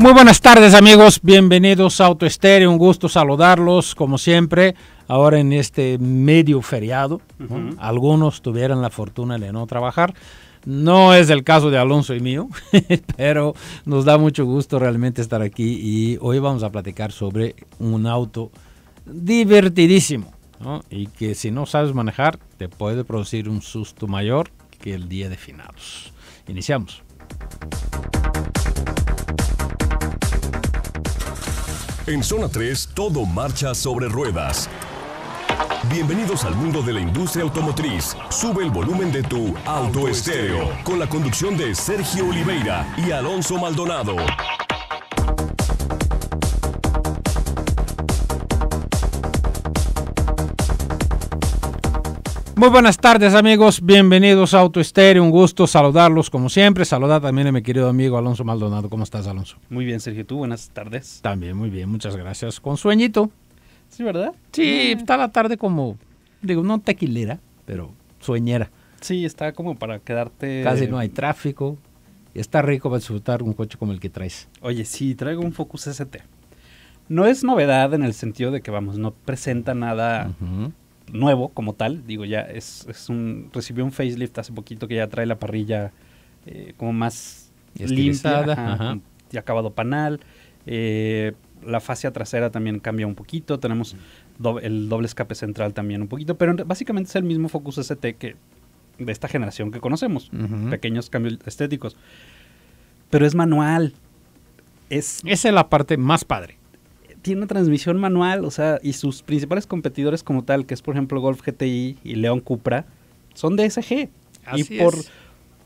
Muy buenas tardes amigos, bienvenidos a Auto Estéreo, un gusto saludarlos como siempre, ahora en este medio feriado. Algunos tuvieron la fortuna de no trabajar, no es el caso de Alonso y mío, pero nos da mucho gusto realmente estar aquí y hoy vamos a platicar sobre un auto divertidísimo y que si no sabes manejar te puede producir un susto mayor que el día de finados. Iniciamos. En Zona 3 todo marcha sobre ruedas. Bienvenidos al mundo de la industria automotriz. Sube el volumen de tu auto estéreo con la conducción de Sergio Oliveira y Alonso Maldonado. Muy buenas tardes amigos, bienvenidos a Auto Estéreo, un gusto saludarlos como siempre, saluda también a mi querido amigo Alonso Maldonado, ¿cómo estás Alonso? Muy bien Sergio, tú buenas tardes. También muy bien, muchas gracias, con sueñito. Sí, ¿verdad? Sí, está la tarde como, digo, no tequilera, pero sueñera. Sí, está como para quedarte... Casi no hay tráfico, está rico para disfrutar un coche como el que traes. Oye, sí, traigo un Focus ST. No es novedad en el sentido de que, vamos, no presenta nada nuevo como tal. Digo, ya es, un. Recibió un facelift hace poquito que ya trae la parrilla eh, como más limpia, y acabado panal. Eh, la fascia trasera también cambia un poquito. Tenemos mm. el doble escape central también un poquito. Pero básicamente es el mismo Focus ST que de esta generación que conocemos. Pequeños cambios estéticos. Pero es manual. Es, Esa es la parte más padre tiene una transmisión manual, o sea, y sus principales competidores como tal, que es por ejemplo Golf GTI y León Cupra, son DSG. Así y por,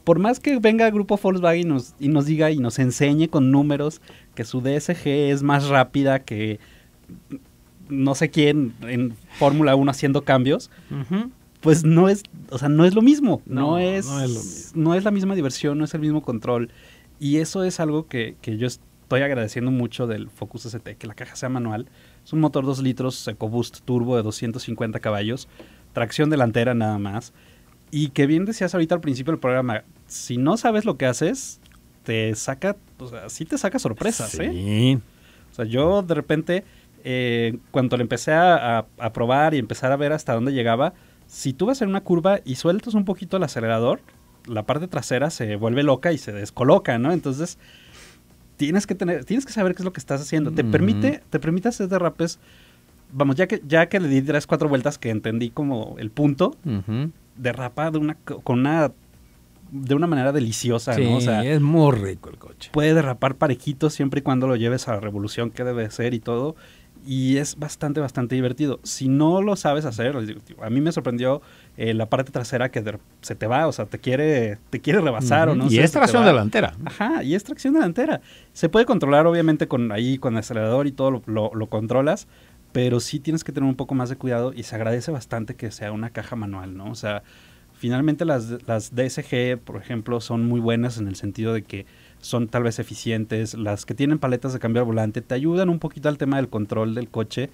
por más que venga el grupo Volkswagen y nos, y nos diga y nos enseñe con números que su DSG es más rápida que no sé quién en Fórmula 1 haciendo cambios, pues no es, o sea, no es lo mismo, no, es, no, es, no es la misma diversión, no es el mismo control. Y eso es algo que, que yo estoy agradeciendo mucho del Focus ST, que la caja sea manual. Es un motor 2 litros EcoBoost turbo de 250 caballos, tracción delantera nada más. Y que bien decías ahorita al principio del programa, si no sabes lo que haces, te saca, o sea, sí te saca sorpresas, sí. ¿eh? O sea, yo de repente, eh, cuando le empecé a, a, probar y empezar a ver hasta dónde llegaba, si tú vas en una curva y sueltas un poquito el acelerador, la parte trasera se vuelve loca y se descoloca, ¿no? Entonces, tienes que tener, tienes que saber qué es lo que estás haciendo. Te permite, te permite hacer derrapes. Vamos, ya que, ya que le di tres, cuatro vueltas que entendí como el punto, derrapa de una, con una de una manera deliciosa, ¿no? O es muy rico el coche. Puede derrapar parejito siempre y cuando lo lleves a la revolución que debe ser y todo y es bastante, bastante divertido. Si no lo sabes hacer, a mí me sorprendió eh, la parte trasera que se te va, o sea, te quiere, te quiere rebasar o no. Y es tracción delantera. Ajá, y es tracción delantera. Se puede controlar, obviamente, con ahí, con el acelerador y todo lo, controlas, pero sí tienes que tener un poco más de cuidado y se agradece bastante que sea una caja manual, ¿no? O sea, finalmente las, las DSG, por ejemplo, son muy buenas en el sentido de que son tal vez eficientes, las que tienen paletas de cambio volante, te ayudan un poquito al tema del control del coche,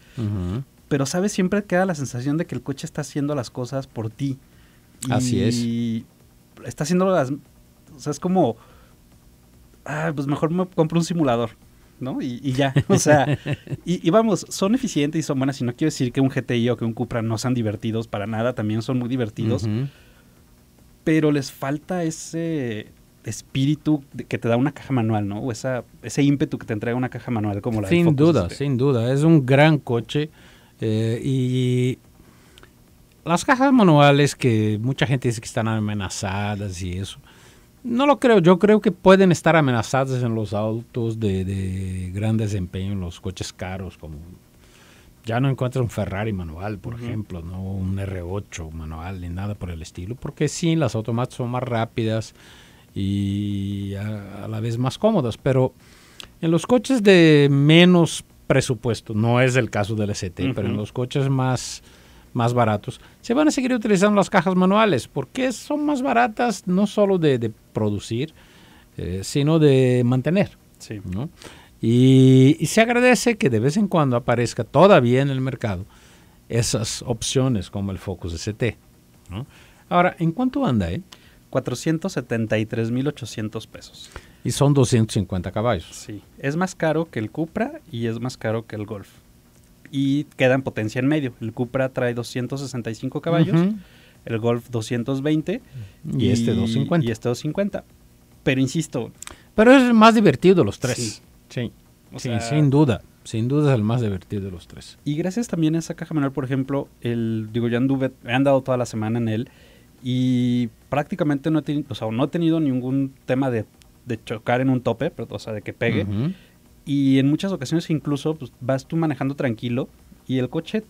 pero sabes, siempre queda la sensación de que el coche está haciendo las cosas por ti. Así es. Está haciendo las... O sea, es como... Ah, pues mejor me compro un simulador. ¿no? Y, ya, o sea, y, vamos, son eficientes y son buenas, y no quiero decir que un GTI o que un Cupra no sean divertidos para nada, también son muy divertidos, pero les falta ese, espíritu que te da una caja manual, ¿no? O esa, ese ímpetu que te entrega una caja manual como la Sin duda, este. sin duda. Es un gran coche eh, y las cajas manuales que mucha gente dice que están amenazadas y eso. No lo creo, yo creo que pueden estar amenazadas en los autos de, gran desempeño, en los coches caros, como ya no encuentras un Ferrari manual, por ejemplo, no un R8 manual ni nada por el estilo, porque sí, las automáticas son más rápidas, y a, la vez más cómodas, pero en los coches de menos presupuesto, no es el caso del ST, pero en los coches más, más baratos, se van a seguir utilizando las cajas manuales porque son más baratas no solo de, producir, eh, sino de mantener. ¿no? Y, se agradece que de vez en cuando aparezca todavía en el mercado esas opciones como el Focus ST. ¿no? Ahora, ¿en cuánto anda? Eh? 473.800 pesos. Y son 250 caballos. Sí, es más caro que el Cupra y es más caro que el Golf. Y queda en potencia en medio. El Cupra trae 265 caballos, el Golf 220 y, este 250. Y este 250. Pero insisto. Pero es más divertido los tres. Sí, sí. sin duda. Sin duda es el más divertido de los tres. Y gracias también a esa caja menor, por ejemplo, el digo, yo anduve, he andado toda la semana en él y prácticamente no he, tenido, o sea, no ha tenido ningún tema de, de chocar en un tope, pero, o sea, de que pegue. Y en muchas ocasiones incluso pues, vas tú manejando tranquilo y el coche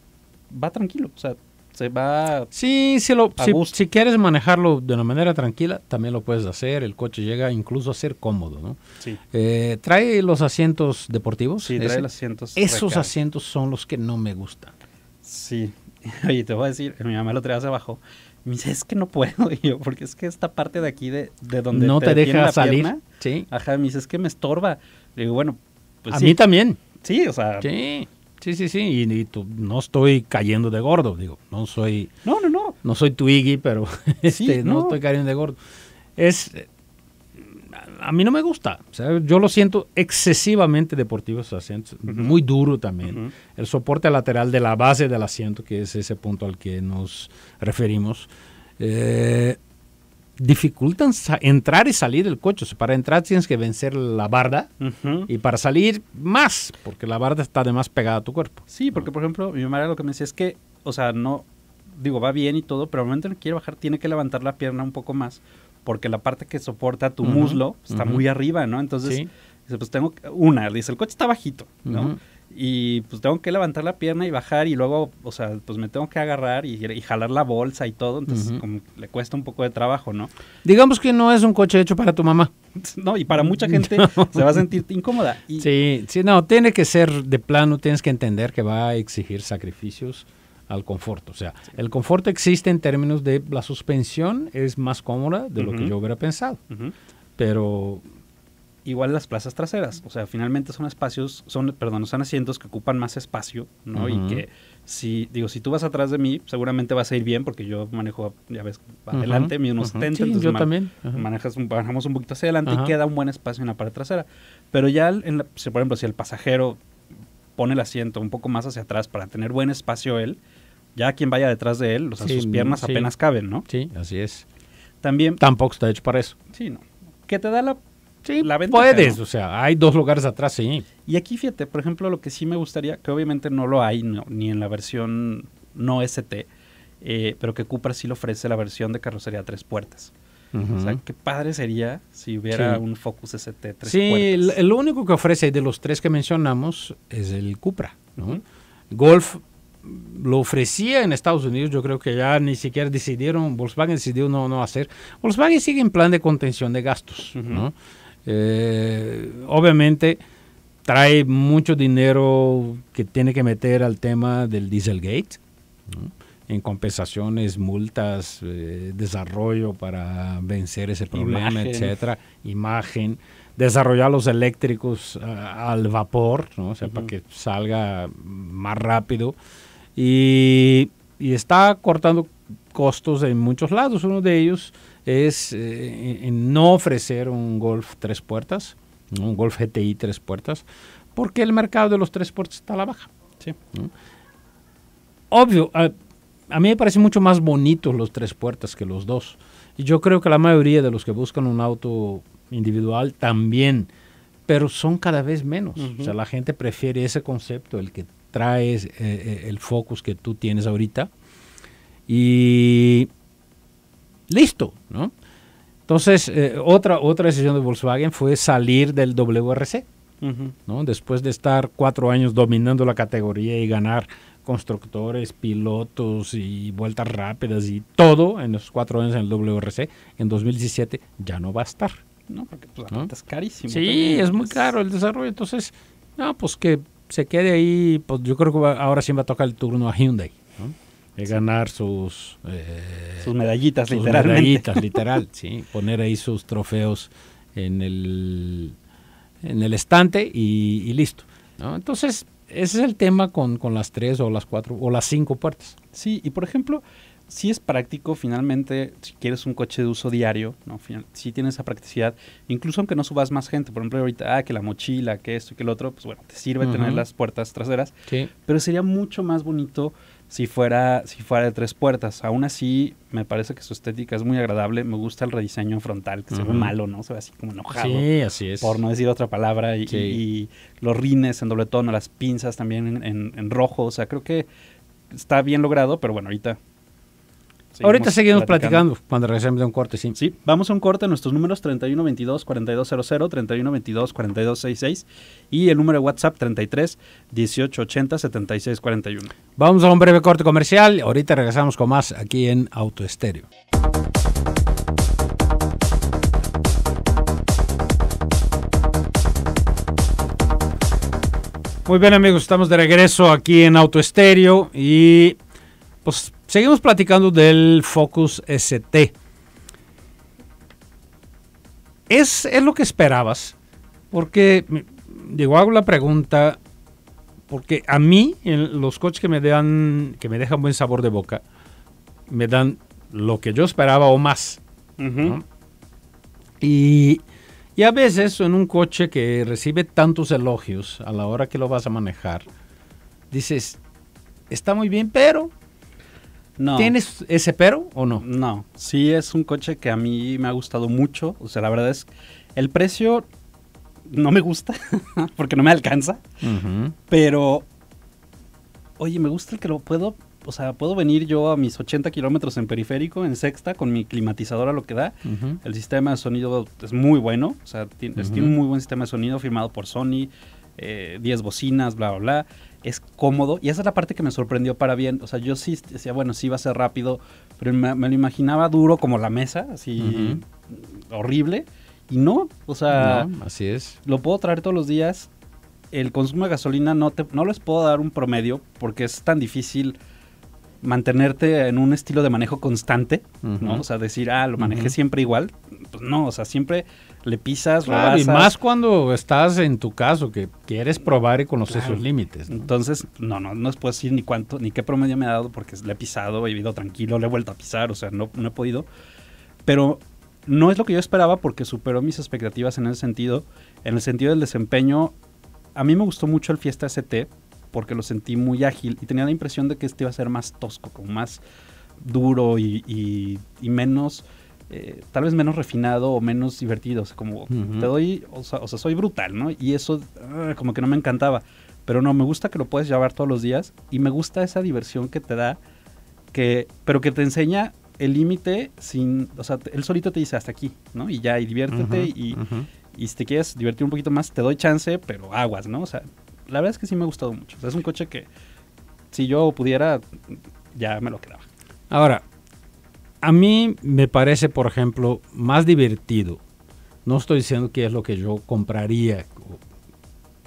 va tranquilo, o sea, se va... Sí, si, lo, si, quieres manejarlo de una manera tranquila, también lo puedes hacer, el coche llega incluso a ser cómodo, ¿no? Sí. Eh, ¿Trae los asientos deportivos? Sí, trae los asientos. Esos asientos son los que no me gustan. Sí, oye, te voy a decir, mi mamá lo trae hacia abajo me dice, es que no puedo. yo, porque es que esta parte de aquí, de, donde no te, deja la salir. sí. Ajá, me dice, es que me estorba. Le digo, bueno, pues. A mí también. Sí, o sea. Sí. Sí, sí, sí, y, tú, no estoy cayendo de gordo, digo, no soy... No, no, no. No soy Twiggy, pero este, no. estoy cayendo de gordo. Es, a mí no me gusta. yo lo siento excesivamente deportivo esos asiento muy duro también. El soporte lateral de la base del asiento, que es ese punto al que nos referimos, eh, dificultan entrar y salir del coche. para entrar tienes que vencer la barda y para salir más, porque la barda está además pegada a tu cuerpo. Sí, porque por ejemplo, mi mamá lo que me decía es que, o sea, no, digo, va bien y todo, pero al momento en que quiere bajar tiene que levantar la pierna un poco más porque la parte que soporta tu muslo está muy arriba, ¿no? Entonces, pues tengo una, dice, el coche está bajito, ¿no? Y pues tengo que levantar la pierna y bajar y luego, o sea, pues me tengo que agarrar y, jalar la bolsa y todo, entonces como le cuesta un poco de trabajo, ¿no? Digamos que no es un coche hecho para tu mamá. No, y para mucha gente se va a sentir incómoda. Sí, sí, no, tiene que ser de plano, tienes que entender que va a exigir sacrificios al confort. O sea, el confort existe en términos de la suspensión es más cómoda de lo que yo hubiera pensado. Pero igual las plazas traseras, o sea, finalmente son espacios, son, perdón, son asientos que ocupan más espacio, ¿no? Y que si digo, si tú vas atrás de mí, seguramente vas a ir bien porque yo manejo, ya ves, adelante, mi unos sí, yo también. manejas un, manejamos un poquito hacia adelante y queda un buen espacio en la parte trasera. Pero ya, por ejemplo, si el pasajero pone el asiento un poco más hacia atrás para tener buen espacio él, ya quien vaya detrás de él, o sea, sus piernas apenas caben, ¿no? Sí, así es. También. Tampoco está hecho para eso. Sí, no. Que te da la, sí, la Puedes, o sea, hay dos lugares atrás, sí. Y aquí fíjate, por ejemplo, lo que sí me gustaría, que obviamente no lo hay ni en la versión no ST, eh, pero que Cupra sí lo ofrece la versión de carrocería tres puertas. O sea, qué padre sería si hubiera un Focus ST tres puertas. Sí, lo único que ofrece de los tres que mencionamos es el Cupra, ¿no? Golf lo ofrecía en Estados Unidos, yo creo que ya ni siquiera decidieron, Volkswagen decidió no, no hacer. Volkswagen sigue en plan de contención de gastos, eh, obviamente trae mucho dinero que tiene que meter al tema del Dieselgate, en compensaciones, multas, eh, desarrollo para vencer ese problema, etcétera, imagen, desarrollar los eléctricos eh, al vapor, ¿no? o sea, para que salga más rápido y, está cortando costos en muchos lados. Uno de ellos es eh, no ofrecer un Golf tres puertas, un Golf GTI tres puertas, porque el mercado de los tres puertas está a la baja. Obvio, a, mí me parecen mucho más bonitos los tres puertas que los dos. Y yo creo que la mayoría de los que buscan un auto individual también, pero son cada vez menos. O sea, la gente prefiere ese concepto, el que traes, eh, eh, el focus que tú tienes ahorita. Y listo, ¿no? Entonces, eh, otra, otra decisión de Volkswagen fue salir del WRC, ¿no? Después de estar cuatro años dominando la categoría y ganar constructores, pilotos y vueltas rápidas y todo en los cuatro años en el WRC, en 2017 ya no va a estar. No, porque pues, es carísimo. Sí, es muy caro el desarrollo. Entonces, no, pues que se quede ahí, pues yo creo que ahora sí va a tocar el turno a Hyundai. ganar sus... Eh, sus medallitas, literalmente. literal, sí. Poner ahí sus trofeos en el, en el estante y, listo. Entonces, ese es el tema con, con, las tres o las cuatro o las cinco puertas. Sí, y por ejemplo, sí es práctico, finalmente, si quieres un coche de uso diario, ¿no? tienes esa practicidad, incluso aunque no subas más gente, por ejemplo, ahorita, ah, que la mochila, que esto y que el otro, pues bueno, te sirve tener las puertas traseras, sí. pero sería mucho más bonito si fuera, si fuera de tres puertas. Aún así, me parece que su estética es muy agradable, me gusta el rediseño frontal, que se ve malo, ¿no? Se ve así como enojado. Sí, así es. Por no decir otra palabra, y, los rines en doble tono, las pinzas también en rojo, o sea, creo que está bien logrado, pero bueno, ahorita Ahorita seguimos platicando. cuando regresemos de un corte, sí. Sí, vamos a un corte. Nuestros números 3122-4200, 3122-4266 y el número de WhatsApp 33 1880 7641. Vamos a un breve corte comercial. Ahorita regresamos con más aquí en Autoestéreo. Muy bien amigos, estamos de regreso aquí en Autoestéreo y pues Seguimos platicando del Focus ST. ¿Es, es lo que esperabas? Porque digo hago la pregunta, porque a mí los coches que me dan, que me dejan buen sabor de boca, me dan lo que yo esperaba o más. y, y, a veces en un coche que recibe tantos elogios a la hora que lo vas a manejar, dices, está muy bien, pero ¿Tienes ese pero o no? No, sí es un coche que a mí me ha gustado mucho. O sea, la verdad es, el precio no me gusta porque no me alcanza. Pero, oye, me gusta el que lo puedo, o sea, puedo venir yo a mis 80 kilómetros en periférico, en sexta, con mi climatizadora lo que da. El sistema de sonido es muy bueno. O sea, tiene, un muy buen sistema de sonido firmado por Sony, 10 eh, bocinas, bla, bla, bla es cómodo. Y esa es la parte que me sorprendió para bien. O sea, yo sí decía, bueno, sí va a ser rápido, pero me, lo imaginaba duro como la mesa, así horrible. Y no, o sea, así es. Lo puedo traer todos los días. El consumo de gasolina no, te, no les puedo dar un promedio porque es tan difícil mantenerte en un estilo de manejo constante, ¿no? O sea, decir, ah, lo manejé siempre igual, pues no, o sea, siempre le pisas, Y más cuando estás en tu caso, que quieres probar y conocer sus límites. Entonces, no, no, no es puedo decir ni cuánto, ni qué promedio me ha dado, porque le he pisado, he vivido tranquilo, le he vuelto a pisar, o sea, no, no he podido. Pero no es lo que yo esperaba porque superó mis expectativas en ese sentido. En el sentido del desempeño, a mí me gustó mucho el Fiesta ST porque lo sentí muy ágil y tenía la impresión de que este iba a ser más tosco, como más duro y menos eh, tal vez menos refinado o menos divertido. O sea, como te doy, o sea, soy brutal, ¿no? Y eso ah, como que no me encantaba. Pero no, me gusta que lo puedes llevar todos los días y me gusta esa diversión que te da, que, pero que te enseña el límite sin, o sea, él solito te dice hasta aquí, ¿no? Y ya, y diviértete y, y si te quieres divertir un poquito más, te doy chance, pero aguas, ¿no? O sea, la verdad es que sí me ha gustado mucho. O sea, es un coche que si yo pudiera, ya me lo quedaba. Ahora, a mí me parece, por ejemplo, más divertido. No estoy diciendo que es lo que yo compraría.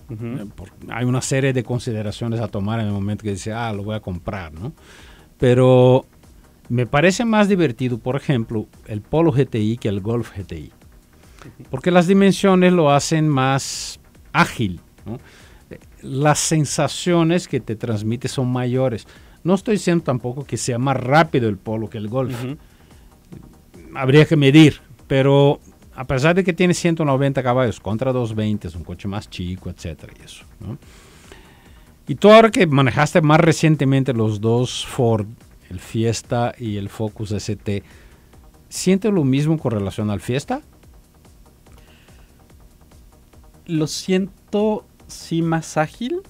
Eh, hay una serie de consideraciones a tomar en el momento que dice, ah, lo voy a comprar, ¿no? Pero me parece más divertido, por ejemplo, el Polo GTI que el Golf GTI. Porque las dimensiones lo hacen más ágil, eh, Las sensaciones que te transmite son mayores no estoy diciendo tampoco que sea más rápido el polo que el golf. Habría que medir, pero a pesar de que tiene 190 caballos contra 220, es un coche más chico, etcétera, y eso. Y tú ahora que manejaste más recientemente los dos Ford, el Fiesta y el Focus ST, ¿sientes lo mismo con relación al Fiesta? Lo siento, sí, más ágil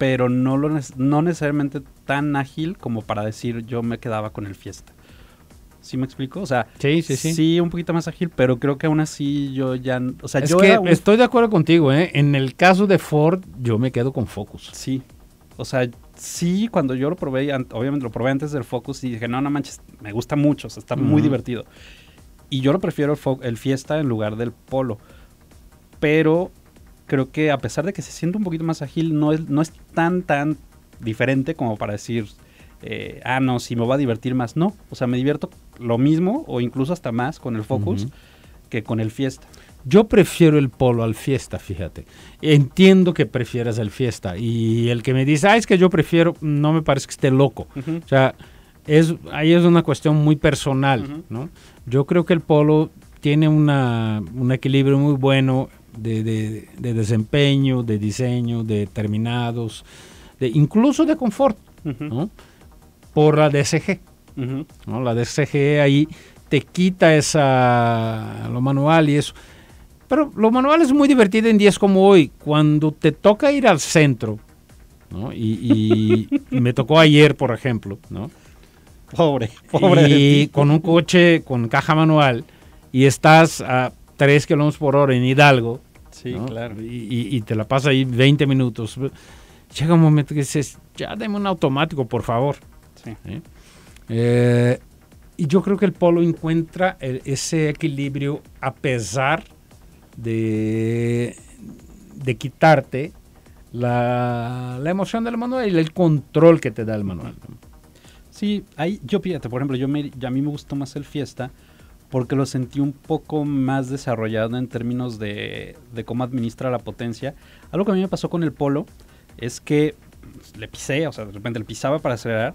pero no, lo, no necesariamente tan ágil como para decir yo me quedaba con el fiesta. ¿Sí me explico? O sea, sí, sí, sí. sí un poquito más ágil, pero creo que aún así yo ya... O sea, es que estoy de acuerdo contigo, ¿eh? En el caso de Ford, yo me quedo con Focus. Sí. O sea, sí, cuando yo lo probé, obviamente lo probé antes del Focus y dije, no, no manches, me gusta mucho, está muy divertido. Y yo lo prefiero el Fiesta en lugar del Polo. Pero creo que a pesar de que se siente un poquito más ágil, no es, no es tan, tan diferente como para decir, eh, ah, no, si me va a divertir más. No, o sea, me divierto lo mismo o incluso hasta más con el Focus que con el Fiesta. Yo prefiero el Polo al Fiesta, fíjate. Entiendo que prefieras el Fiesta. Y el que me dice, ah, es que yo prefiero, no me parece que esté loco. O sea, es, ahí es una cuestión muy personal, ¿no? Yo creo que el Polo tiene una, un equilibrio muy bueno de, de, desempeño, de diseño, de terminados, de, incluso de confort, por la DSG. La DSG ahí te quita esa, lo manual y eso. Pero lo manual es muy divertido en días como hoy, cuando te toca ir al centro, y, me tocó ayer, por ejemplo, Pobre, pobre. Y con un coche con caja manual y estás a 3 kilómetros por hora en Hidalgo. Y, te la pasa ahí 20 minutos. Llega un momento que dices, ya dame un automático, por favor. Eh, y yo creo que el polo encuentra ese equilibrio a pesar de, de quitarte la, la, emoción del manual y el control que te da el manual. Sí, ahí yo fíjate, por ejemplo, yo a mí me gustó más el fiesta porque lo sentí un poco más desarrollado en términos de, cómo administra la potencia. Algo que a mí me pasó con el polo es que le pisé, o sea, de repente le pisaba para acelerar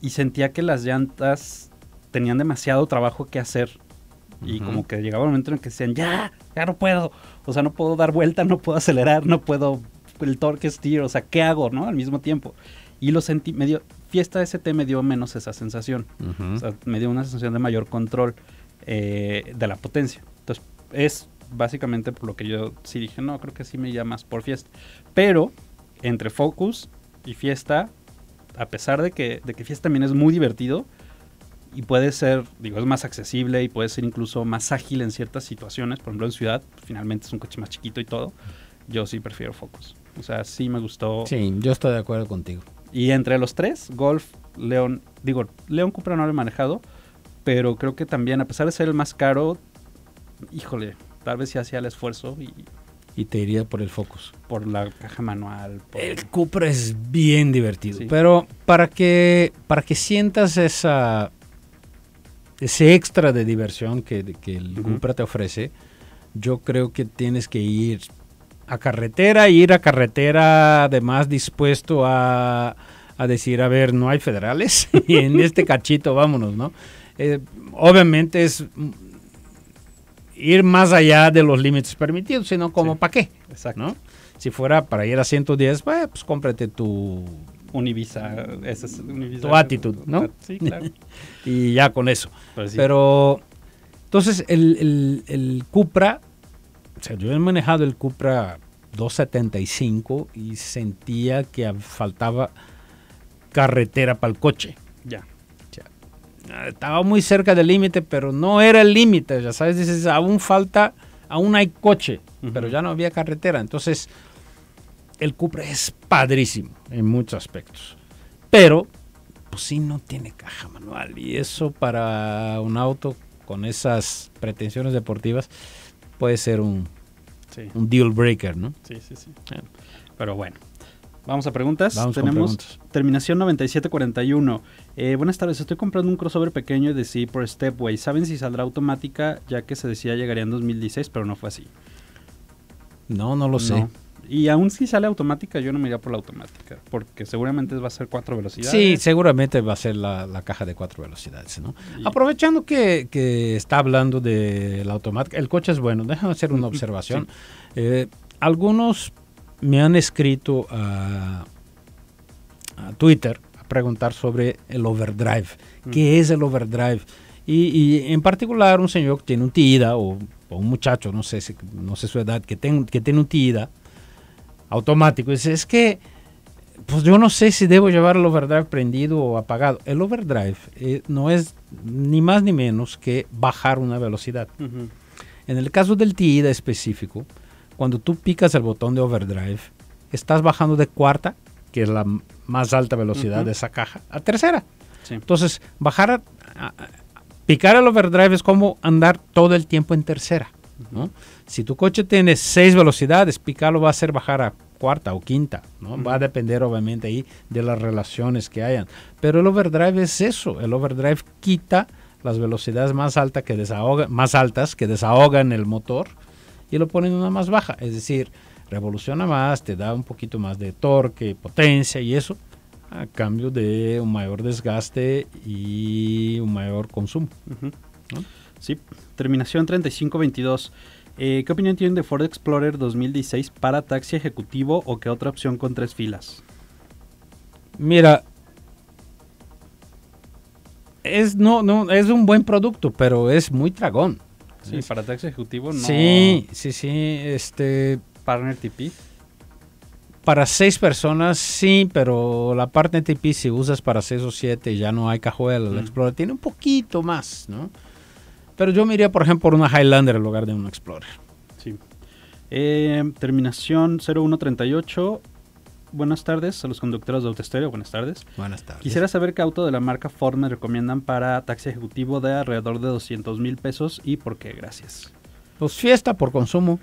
y sentía que las llantas tenían demasiado trabajo que hacer. Y como que llegaba un momento en que decían, ya, ya no puedo. O sea, no puedo dar vuelta, no puedo acelerar, no puedo el torque steer, o sea, ¿qué hago, no? Al mismo tiempo. Y lo sentí, me dio, fiesta ST me dio menos esa sensación. O sea, me dio una sensación de mayor control. Eh, de la potencia. Entonces, es básicamente por lo que yo sí dije, no, creo que sí me llamas por fiesta. Pero entre Focus y fiesta, a pesar de que, de que fiesta también es muy divertido, y puede ser, digo, es más accesible y puede ser incluso más ágil en ciertas situaciones. Por ejemplo, en ciudad, finalmente es un coche más chiquito y todo. Yo sí prefiero Focus. O sea, sí me gustó. Sí, yo estoy de acuerdo contigo. Y entre los tres, Golf, León, digo, León Cupra no lo he manejado, pero creo que también, a pesar de ser el más caro, híjole, tal vez si hacía el esfuerzo y y te iría por el Focus. Por la caja manual. El Cupra es bien divertido. Pero para que, para que sientas esa, ese extra de diversión que, el Cupra te ofrece, yo creo que tienes que ir a carretera, ir a carretera además dispuesto a, a decir, a ver, no hay federales y en este cachito vámonos, ¿no? Eh, obviamente es ir más allá de los límites permitidos, sino como para qué. Si fuera para ir a 110, pues, cómprate tu... Univisa, esa Tu actitud, ¿no? Ah, sí, claro. y ya con eso. Pues Pero, entonces el, el, Cupra, o sea, yo he manejado el Cupra 275 y sentía que faltaba carretera para el coche. Ya estaba muy cerca del límite, pero no era el límite, ya sabes, dices, aún falta, aún hay coche, pero ya no había carretera. Entonces, el Cupra es padrísimo en muchos aspectos, pero pues sí no tiene caja manual y eso para un auto con esas pretensiones deportivas puede ser un, un deal breaker, ¿no? Sí, sí, sí. Pero bueno, Vamos a preguntas. Tenemos terminación 9741. Eh, buenas tardes, estoy comprando un crossover pequeño de C por Stepway. ¿Saben si saldrá automática? Ya que se decía llegaría en 2016, pero no fue así. No, no lo sé. Y aún si sale automática, yo no me iría por la automática, porque seguramente va a ser cuatro velocidades. Sí, seguramente va a ser la, caja de cuatro velocidades, ¿no? Aprovechando que, está hablando de la automática, el coche es bueno, déjame hacer una observación. Eh, algunos me han escrito a, Twitter a preguntar sobre el overdrive. ¿Qué es el overdrive? Y, en particular un señor que tiene un TIDA o, un muchacho, no sé, no sé su edad, que, que tiene un TIDA automático. Dice, es que pues yo no sé si debo llevar el overdrive prendido o apagado. El overdrive eh, no es ni más ni menos que bajar una velocidad. En el caso del TIDA específico, cuando tú picas el botón de overdrive, estás bajando de cuarta, que es la más alta velocidad de esa caja, a tercera. Entonces, bajar a, picar el overdrive es como andar todo el tiempo en tercera. ¿no? Si tu coche tiene seis velocidades, picarlo va a ser bajar a cuarta o quinta, ¿no? Va a depender obviamente ahí de las relaciones que hayan. Pero el overdrive es eso, el overdrive quita las velocidades más, alta que desahoga, más altas que desahogan el motor y lo ponen una más baja. Es decir, revoluciona más, te da un poquito más de torque, potencia y eso, a cambio de un mayor desgaste y un mayor consumo. Sí, terminación 3522. Eh, ¿Qué opinión tienen de Ford Explorer 2016 para taxi ejecutivo o qué otra opción con tres filas? Mira, es, no, no, es un buen producto, pero es muy tragón. Sí, para tax ejecutivo no. Sí, sí, sí. Este. Partner TP. Para seis personas sí, pero la partner TP si usas para seis o siete ya no hay cajuela. El Explorer tiene un poquito más, ¿no? Pero yo me iría, por ejemplo, por una Highlander en lugar de un Explorer. Sí. Eh, terminación 0138 buenas tardes a los conductores de Autostereo. Buenas tardes. Buenas tardes. Quisiera saber qué auto de la marca Ford me recomiendan para taxi ejecutivo de alrededor de 200 mil pesos y por qué. Gracias. Pues fiesta por consumo.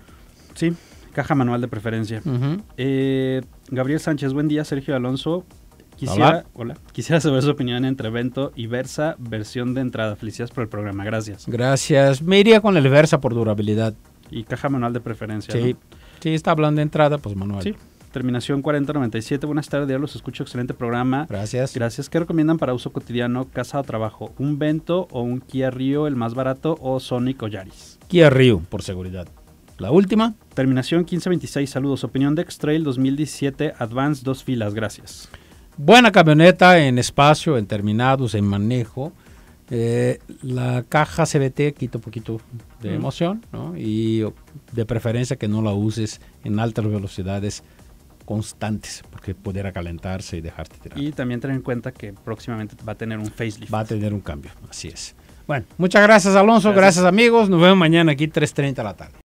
Sí, caja manual de preferencia. Eh, Gabriel Sánchez, buen día. Sergio Alonso. Quisiera, hola. Quisiera saber su opinión entre Vento y Versa, versión de entrada. Felicidades por el programa. Gracias. Gracias. Me iría con el Versa por durabilidad. Y caja manual de preferencia. Sí. Sí, está hablando de entrada, pues manual. Sí, terminación 4097. Buenas tardes, diablos, los escucho, excelente programa. Gracias. Gracias. ¿Qué recomiendan para uso cotidiano, casa o trabajo? ¿Un Vento o un Kia Rio, el más barato, o Sonic o Yaris? Kia Rio, por seguridad. La última. Terminación 1526, saludos. Opinión de x 2017, Advance, dos filas, gracias. Buena camioneta en espacio, en terminados, en manejo. Eh, la caja CBT quita un poquito de mm. emoción, ¿no? Y oh, de preferencia que no la uses en altas velocidades constantes, porque poder acalentarse y dejarte tirar. Y también tener en cuenta que próximamente va a tener un facelift. Va a tener un cambio, así es. Bueno, muchas gracias Alonso, gracias, amigos, nos vemos mañana aquí 3.30 de la tarde.